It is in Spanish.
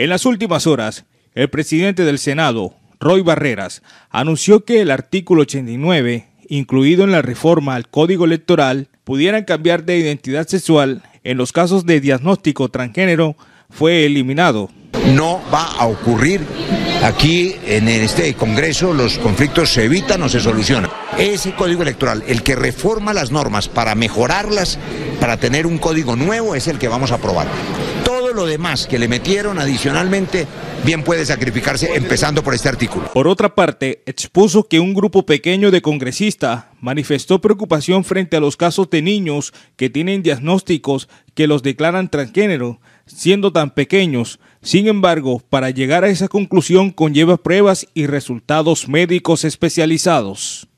En las últimas horas, el presidente del Senado, Roy Barreras, anunció que el artículo 89, incluido en la reforma al Código Electoral, pudieran cambiar de identidad sexual en los casos de diagnóstico transgénero, fue eliminado. No va a ocurrir aquí en este Congreso, los conflictos se evitan o se solucionan. Ese código electoral, el que reforma las normas para mejorarlas, para tener un código nuevo, es el que vamos a aprobar todo lo demás que le metieron adicionalmente bien puede sacrificarse empezando por este artículo. Por otra parte, expuso que un grupo pequeño de congresistas manifestó preocupación frente a los casos de niños que tienen diagnósticos que los declaran transgénero, siendo tan pequeños. Sin embargo, para llegar a esa conclusión conlleva pruebas y resultados médicos especializados.